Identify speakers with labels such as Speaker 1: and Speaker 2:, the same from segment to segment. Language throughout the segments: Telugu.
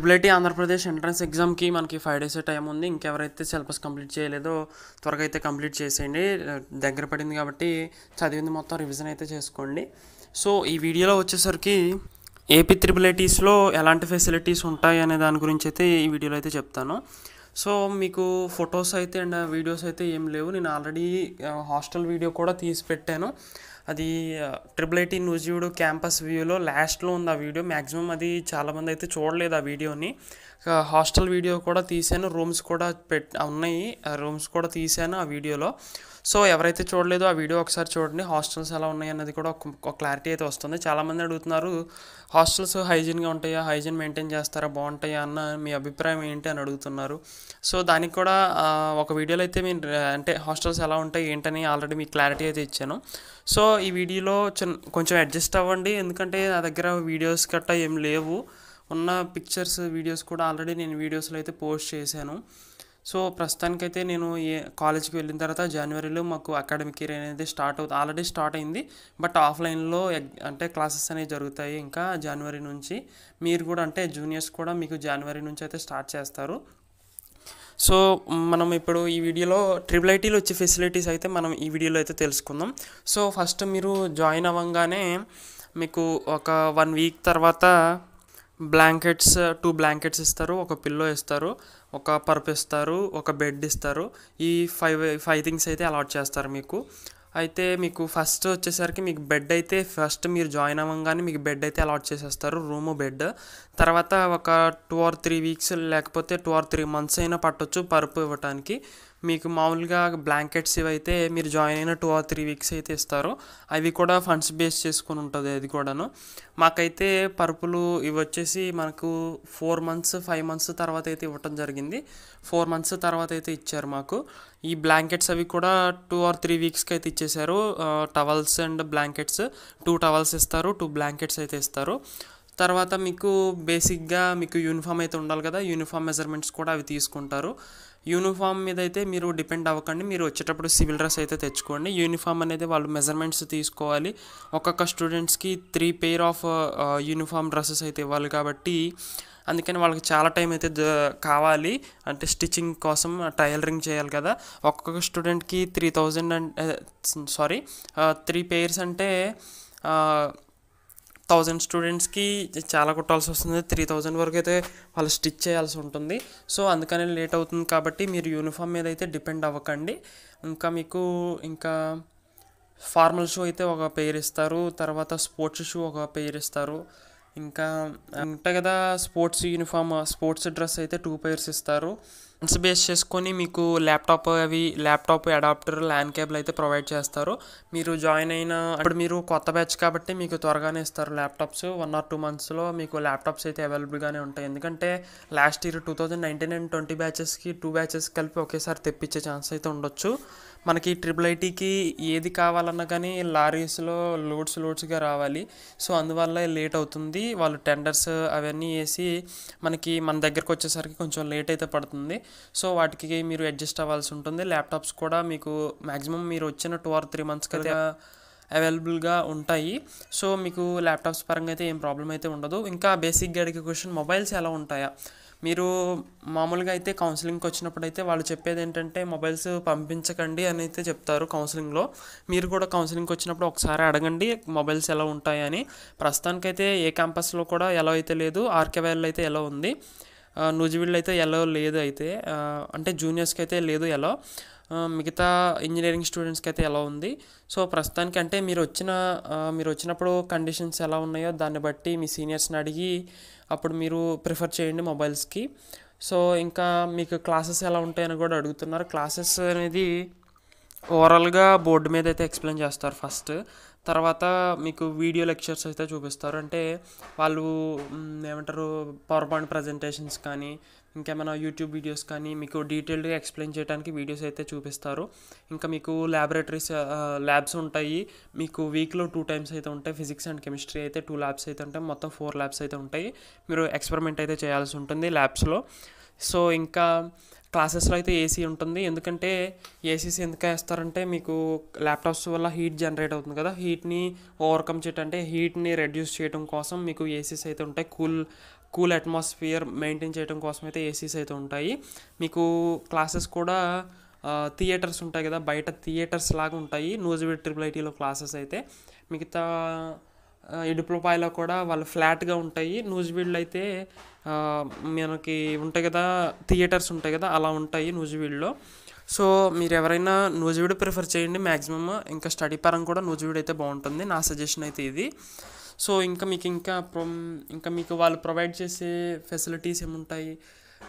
Speaker 1: ట్రిపుల్ ఆంధ్రప్రదేశ్ ఎంట్రన్స్ ఎగ్జామ్కి మనకి ఫైవ్ డేస్ టైం ఉంది ఇంకెవరైతే సిలబస్ కంప్లీట్ చేయలేదో త్వరగా అయితే కంప్లీట్ చేసేయండి దగ్గర పడింది కాబట్టి చదివింది మొత్తం రివిజన్ అయితే చేసుకోండి సో ఈ వీడియోలో వచ్చేసరికి ఏపీ త్రిపుల్ ఐటీస్లో ఎలాంటి ఫెసిలిటీస్ ఉంటాయి అనే దాని గురించి అయితే ఈ వీడియోలో అయితే చెప్తాను సో మీకు ఫొటోస్ అయితే అండ్ వీడియోస్ అయితే ఏం లేవు నేను ఆల్రెడీ హాస్టల్ వీడియో కూడా తీసి పెట్టాను అది triple IT news video campus వ్యూలో లాస్ట్లో ఉంది ఆ వీడియో మ్యాక్సిమం అది చాలామంది అయితే చూడలేదు ఆ వీడియోని హాస్టల్ వీడియో కూడా తీశాను రూమ్స్ కూడా పెట్ ఉన్నాయి రూమ్స్ కూడా తీశాను ఆ వీడియోలో సో ఎవరైతే చూడలేదో ఆ వీడియో ఒకసారి చూడండి హాస్టల్స్ ఎలా ఉన్నాయి అన్నది కూడా ఒక క్లారిటీ అయితే వస్తుంది చాలామంది అడుగుతున్నారు హాస్టల్స్ హైజీన్గా ఉంటాయా హైజీన్ మెయింటైన్ చేస్తారా బాగుంటాయా అన్న మీ అభిప్రాయం ఏంటి అని అడుగుతున్నారు సో దానికి కూడా ఒక వీడియోలో అయితే మేము అంటే హాస్టల్స్ ఎలా ఉంటాయి ఏంటని ఆల్రెడీ మీకు క్లారిటీ అయితే ఇచ్చాను సో ఈ వీడియోలో కొంచెం అడ్జస్ట్ అవ్వండి ఎందుకంటే నా దగ్గర వీడియోస్ గట్టా ఏం లేవు ఉన్న పిక్చర్స్ వీడియోస్ కూడా ఆల్రెడీ నేను వీడియోస్లో అయితే పోస్ట్ చేశాను సో ప్రస్తుతానికైతే నేను ఏ కాలేజ్కి వెళ్ళిన తర్వాత జనవరిలో మాకు అకాడమిక్ ఇయర్ అనేది స్టార్ట్ అవుతుంది ఆల్రెడీ స్టార్ట్ అయింది బట్ ఆఫ్లైన్లో అంటే క్లాసెస్ అనేవి జరుగుతాయి ఇంకా జనవరి నుంచి మీరు కూడా అంటే జూనియర్స్ కూడా మీకు జనవరి నుంచి అయితే స్టార్ట్ చేస్తారు సో మనం ఇప్పుడు ఈ వీడియోలో ట్రిపుల్ ఐటీలో వచ్చే ఫెసిలిటీస్ అయితే మనం ఈ వీడియోలో అయితే తెలుసుకుందాం సో ఫస్ట్ మీరు జాయిన్ అవ్వగానే మీకు ఒక వన్ వీక్ తర్వాత బ్లాంకెట్స్ టూ బ్లాంకెట్స్ ఇస్తారు ఒక పిల్లో ఇస్తారు ఒక పర్ప్ ఇస్తారు ఒక బెడ్ ఇస్తారు ఈ ఫైవ్ ఫైవ్ థింగ్స్ అయితే అలాట్ చేస్తారు మీకు అయితే మీకు ఫస్ట్ వచ్చేసరికి మీకు బెడ్ అయితే ఫస్ట్ మీరు జాయిన్ అవ్వగానే మీకు బెడ్ అయితే అలాట్ చేసేస్తారు రూమ్ బెడ్ తర్వాత ఒక టూ ఆర్ త్రీ వీక్స్ లేకపోతే టూ ఆర్ త్రీ మంత్స్ అయినా పట్టొచ్చు పరుపు ఇవ్వటానికి మీకు మామూలుగా బ్లాంకెట్స్ ఇవైతే మీరు జాయిన్ అయిన టూ ఆర్ త్రీ వీక్స్ అయితే ఇస్తారు అవి కూడా ఫండ్స్ బేస్ చేసుకుని ఉంటుంది అది కూడాను మాకైతే పరుపులు ఇవి వచ్చేసి మనకు ఫోర్ మంత్స్ ఫైవ్ మంత్స్ తర్వాత అయితే ఇవ్వటం జరిగింది ఫోర్ మంత్స్ తర్వాత అయితే ఇచ్చారు మాకు ఈ బ్లాంకెట్స్ అవి కూడా టూ ఆర్ త్రీ వీక్స్కి అయితే ఇచ్చేశారు towels and blankets two towels ఇస్తారు టూ బ్లాంకెట్స్ అయితే ఇస్తారు తర్వాత మీకు బేసిక్గా మీకు యూనిఫామ్ అయితే ఉండాలి కదా యూనిఫామ్ మెజర్మెంట్స్ కూడా అవి తీసుకుంటారు యూనిఫామ్ మీద అయితే మీరు డిపెండ్ అవ్వకండి మీరు వచ్చేటప్పుడు సివిల్ డ్రెస్ అయితే తెచ్చుకోండి యూనిఫామ్ అనేది వాళ్ళు మెజర్మెంట్స్ తీసుకోవాలి ఒక్కొక్క స్టూడెంట్స్కి three pair of uniform dresses అయితే ఇవ్వాలి కాబట్టి అందుకని వాళ్ళకి చాలా టైం అయితే కావాలి అంటే స్టిచ్చింగ్ కోసం టైలరింగ్ చేయాలి కదా ఒక్కొక్క స్టూడెంట్కి three thousand and sorry three pairs అంటే థౌజండ్ స్టూడెంట్స్కి చాలా కుట్టాల్సి వస్తుంది త్రీ థౌజండ్ వరకు అయితే వాళ్ళు స్టిచ్ చేయాల్సి ఉంటుంది సో అందుకని లేట్ అవుతుంది కాబట్టి మీరు యూనిఫామ్ మీద అయితే డిపెండ్ అవ్వకండి ఇంకా మీకు ఇంకా ఫార్మల్ షూ అయితే ఒక పేరు ఇస్తారు తర్వాత స్పోర్ట్స్ షూ ఒక పేరు ఇస్తారు ఇంకా ఉంటాయి కదా స్పోర్ట్స్ యూనిఫామ్ స్పోర్ట్స్ డ్రెస్ అయితే టూ పెయిర్స్ ఇస్తారు ఫ్రెండ్స్ బేస్ చేసుకొని మీకు ల్యాప్టాప్ అవి ల్యాప్టాప్ అడాప్టర్ ల్యాండ్ కేబుల్ అయితే ప్రొవైడ్ చేస్తారు మీరు జాయిన్ అయిన అప్పుడు మీరు కొత్త బ్యాచ్ కాబట్టి మీకు త్వరగానే ఇస్తారు ల్యాప్టాప్స్ వన్ ఆర్ టూ మంత్స్లో మీకు ల్యాప్టాప్స్ అయితే అవైలబుల్గానే ఉంటాయి ఎందుకంటే last year two thousand nineteen and twenty బ్యాచెస్కి టూ బ్యాచెస్ కలిపి ఒకేసారి తెప్పించే ఛాన్స్ అయితే ఉండొచ్చు మనకి ట్రిపుల్ ఐటీకి ఏది కావాలన్నా కానీ లారీస్లో లోడ్స్ లోడ్స్గా రావాలి సో అందువల్ల లేట్ అవుతుంది అది వాళ్ళు టెండర్స్ అవన్నీ వేసి మనకి మన దగ్గరకు వచ్చేసరికి కొంచెం లేట్ అయితే పడుతుంది సో వాటికి మీరు అడ్జస్ట్ అవ్వాల్సి ఉంటుంది ల్యాప్టాప్స్ కూడా మీకు మ్యాక్సిమం మీరు వచ్చిన టూ ఆర్ త్రీ మంత్స్కి అయితే అవైలబుల్గా ఉంటాయి సో మీకు ల్యాప్టాప్స్ పరంగా అయితే ఏం ప్రాబ్లం అయితే ఉండదు ఇంకా బేసిక్గా అడిగే క్వశ్చన్ మొబైల్స్ ఎలా ఉంటాయా మీరు మామూలుగా అయితే కౌన్సిలింగ్కి వచ్చినప్పుడు అయితే వాళ్ళు చెప్పేది ఏంటంటే మొబైల్స్ పంపించకండి అని అయితే చెప్తారు కౌన్సిలింగ్లో మీరు కూడా కౌన్సిలింగ్కి వచ్చినప్పుడు ఒకసారి అడగండి మొబైల్స్ ఎలా ఉంటాయని ప్రస్తుతానికైతే ఏ క్యాంపస్లో కూడా ఎలా అయితే లేదు ఆర్కేవేల్ అయితే ఎలా ఉంది నూజివీళ్ళు అయితే ఎలా లేదు అయితే అంటే జూనియర్స్కి అయితే లేదు ఎలా మిగతా ఇంజనీరింగ్ స్టూడెంట్స్కి అయితే ఎలా ఉంది సో ప్రస్తుతానికి అంటే మీరు వచ్చిన మీరు వచ్చినప్పుడు కండిషన్స్ ఎలా ఉన్నాయో దాన్ని బట్టి మీ సీనియర్స్ని అడిగి అప్పుడు మీరు ప్రిఫర్ చేయండి మొబైల్స్కి సో ఇంకా మీకు క్లాసెస్ ఎలా ఉంటాయని కూడా అడుగుతున్నారు క్లాసెస్ అనేది ఓవరాల్గా బోర్డు మీద అయితే ఎక్స్ప్లెయిన్ చేస్తారు ఫస్ట్ తర్వాత మీకు వీడియో లెక్చర్స్ అయితే చూపిస్తారు అంటే వాళ్ళు ఏమంటారు పవర్ పాయింట్ ప్రజెంటేషన్స్ కానీ ఇంకేమైనా యూట్యూబ్ వీడియోస్ కానీ మీకు డీటెయిల్డ్గా ఎక్స్ప్లెయిన్ చేయడానికి వీడియోస్ అయితే చూపిస్తారు ఇంకా మీకు ల్యాబొరేటరీస్ ల్యాబ్స్ ఉంటాయి మీకు వీక్లో టూ టైమ్స్ అయితే ఉంటాయి ఫిజిక్స్ అండ్ కెమిస్ట్రీ అయితే టూ ల్యాబ్స్ అయితే ఉంటాయి మొత్తం ఫోర్ ల్యాబ్స్ అయితే ఉంటాయి మీరు ఎక్స్పెరిమెంట్ అయితే చేయాల్సి ఉంటుంది ల్యాబ్స్లో సో ఇంకా క్లాసెస్లో అయితే ఏసీ ఉంటుంది ఎందుకంటే ఏసీస్ ఎందుకు వేస్తారంటే మీకు ల్యాప్టాప్స్ వల్ల హీట్ జనరేట్ అవుతుంది కదా హీట్ని ఓవర్కమ్ చేయటం అంటే హీట్ని రెడ్యూస్ చేయడం కోసం మీకు ఏసీస్ అయితే ఉంటాయి కూల్ కూల్ అట్మాస్ఫియర్ మెయింటైన్ చేయడం కోసం అయితే ఏసీస్ అయితే ఉంటాయి మీకు క్లాసెస్ కూడా థియేటర్స్ ఉంటాయి కదా బయట థియేటర్స్ లాగా ఉంటాయి నూజిబెడ్ ట్రిపుల్ ఐటీలో క్లాసెస్ అయితే మిగతా ఇడుపులపాయలో కూడా వాళ్ళు ఫ్లాట్గా ఉంటాయి వీళ్ళు అయితే మనకి ఉంటాయి కదా థియేటర్స్ ఉంటాయి కదా అలా ఉంటాయి వీళ్ళలో సో మీరు ఎవరైనా నూజివీడు ప్రిఫర్ చేయండి మ్యాక్సిమమ్ ఇంకా స్టడీ పరంగా కూడా వీడు అయితే బాగుంటుంది నా సజెషన్ అయితే ఇది సో ఇంకా మీకు ఇంకా ఇంకా మీకు వాళ్ళు ప్రొవైడ్ చేసే ఫెసిలిటీస్ ఏముంటాయి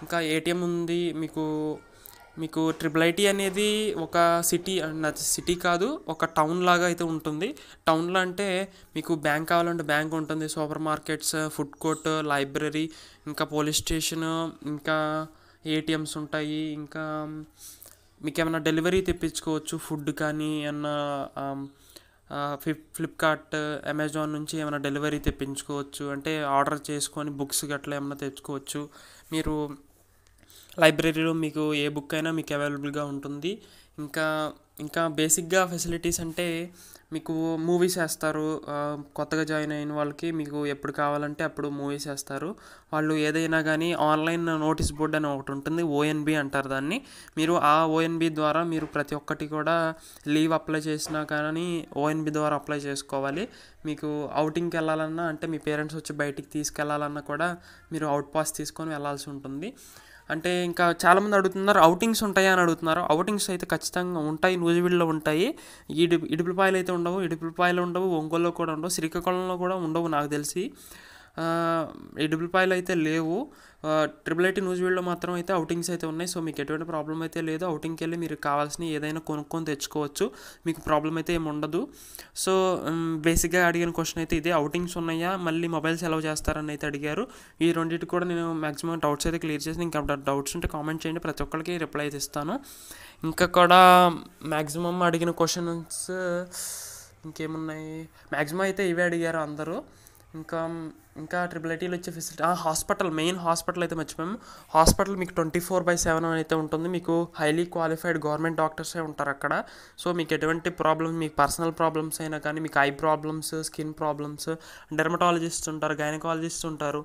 Speaker 1: ఇంకా ఏటీఎం ఉంది మీకు మీకు ట్రిపుల్ ఐటీ అనేది ఒక సిటీ సిటీ కాదు ఒక టౌన్ లాగా అయితే ఉంటుంది టౌన్లో అంటే మీకు బ్యాంక్ కావాలంటే బ్యాంక్ ఉంటుంది supermarkets food court library ఇంకా పోలీస్ స్టేషన్ ఇంకా ఏటీఎమ్స్ ఉంటాయి ఇంకా మీకు ఏమైనా డెలివరీ తెప్పించుకోవచ్చు ఫుడ్ కానీ ఏమన్నా ఫ్లిప్ ఫ్లిప్కార్ట్ అమెజాన్ నుంచి ఏమైనా డెలివరీ తెప్పించుకోవచ్చు అంటే ఆర్డర్ చేసుకొని బుక్స్ గట్లా ఏమైనా తెచ్చుకోవచ్చు మీరు లైబ్రరీలో మీకు ఏ బుక్ అయినా మీకు అవైలబుల్గా ఉంటుంది ఇంకా ఇంకా బేసిక్గా ఫెసిలిటీస్ అంటే మీకు మూవీస్ వేస్తారు కొత్తగా జాయిన్ అయిన వాళ్ళకి మీకు ఎప్పుడు కావాలంటే అప్పుడు మూవీస్ వేస్తారు వాళ్ళు ఏదైనా కానీ ఆన్లైన్ నోటీస్ బోర్డ్ అని ఒకటి ఉంటుంది ఓఎన్బి అంటారు దాన్ని మీరు ఆ ఓఎన్బి ద్వారా మీరు ప్రతి ఒక్కటి కూడా లీవ్ అప్లై చేసినా కానీ ఓఎన్బి ద్వారా అప్లై చేసుకోవాలి మీకు అవుటింగ్కి వెళ్ళాలన్నా అంటే మీ పేరెంట్స్ వచ్చి బయటికి తీసుకెళ్ళాలన్నా కూడా మీరు అవుట్ పాస్ తీసుకొని వెళ్ళాల్సి ఉంటుంది అంటే ఇంకా చాలామంది అడుగుతున్నారు అవుటింగ్స్ ఉంటాయా అని అడుగుతున్నారు అవుటింగ్స్ అయితే ఖచ్చితంగా ఉంటాయి నూజివీడులో ఉంటాయి ఇడి ఇడుపులపాయలు అయితే ఉండవు ఇడుపులపాయలు ఉండవు ఒంగోలులో కూడా ఉండవు శ్రీకాకుళంలో కూడా ఉండవు నాకు తెలిసి ఈ డబుల్ అయితే లేవు ట్రిపుల్ ఐటీ న్యూస్ వీడియోలో మాత్రం అయితే అవుటింగ్స్ అయితే ఉన్నాయి సో మీకు ఎటువంటి ప్రాబ్లం అయితే లేదు అవుటింగ్కి వెళ్ళి మీరు కావాల్సిన ఏదైనా కొనుక్కొని తెచ్చుకోవచ్చు మీకు ప్రాబ్లం అయితే ఏమి ఉండదు సో బేసిక్గా అడిగిన క్వశ్చన్ అయితే ఇదే అవుటింగ్స్ ఉన్నాయా మళ్ళీ మొబైల్స్ ఎలా చేస్తారని అయితే అడిగారు ఈ రెండింటికి కూడా నేను మాక్సిమం డౌట్స్ అయితే క్లియర్ చేసి ఇంకా డౌట్స్ ఉంటే కామెంట్ చేయండి ప్రతి ఒక్కరికి రిప్లై అయితే ఇస్తాను ఇంకా కూడా మ్యాక్సిమం అడిగిన క్వశ్చన్స్ ఇంకేమున్నాయి మ్యాక్సిమం అయితే ఇవే అడిగారు అందరూ ఇంకా ఇంకా ట్రిపుల్ ఐటీలో వచ్చే ఫెసిలిటీ హాస్పిటల్ మెయిన్ హాస్పిటల్ అయితే మర్చిపోయాము హాస్పిటల్ మీకు ట్వంటీ ఫోర్ బై సెవెన్ అయితే ఉంటుంది మీకు హైలీ క్వాలిఫైడ్ గవర్నమెంట్ డాక్టర్సే ఉంటారు అక్కడ సో మీకు ఎటువంటి ప్రాబ్లమ్స్ మీకు పర్సనల్ ప్రాబ్లమ్స్ అయినా కానీ మీకు eye problems skin problems dermatologist ఉంటారు గైనకాలజిస్ట్ ఉంటారు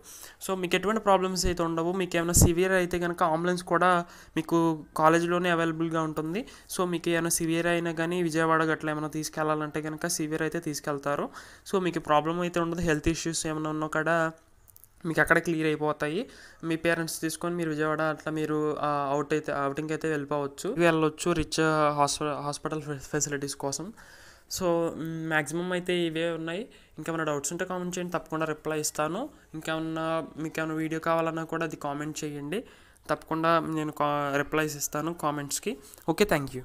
Speaker 1: సో మీకు ఎటువంటి ప్రాబ్లమ్స్ అయితే ఉండవు మీకు ఏమైనా సివియర్ అయితే కనుక అంబులెన్స్ కూడా మీకు కాలేజీలోనే అవైలబుల్గా ఉంటుంది సో మీకు ఏమైనా సివియర్ అయినా కానీ విజయవాడ గట్లా ఏమైనా తీసుకెళ్లాలంటే కనుక సివియర్ అయితే తీసుకెళ్తారు సో మీకు ప్రాబ్లం అయితే ఉండదు హెల్త్ ఇష్యూస్ ఏమైనా ఉన్నా అక్కడ మీకు అక్కడ క్లియర్ అయిపోతాయి మీ పేరెంట్స్ తీసుకొని మీరు విజయవాడ అట్లా మీరు అవుట్ అయితే అవుటింగ్ అయితే వెళ్ళిపోవచ్చు వెళ్ళొచ్చు రిచ్ హాస్పిటల్ ఫెసిలిటీస్ కోసం సో మ్యాక్సిమమ్ అయితే ఇవే ఉన్నాయి ఇంకేమైనా డౌట్స్ ఉంటే కామెంట్ చేయండి తప్పకుండా రిప్లై ఇస్తాను ఇంకేమన్నా మీకు ఏమైనా వీడియో కావాలన్నా కూడా అది కామెంట్ చేయండి తప్పకుండా నేను రిప్లైస్ ఇస్తాను కామెంట్స్కి ఓకే థ్యాంక్ యూ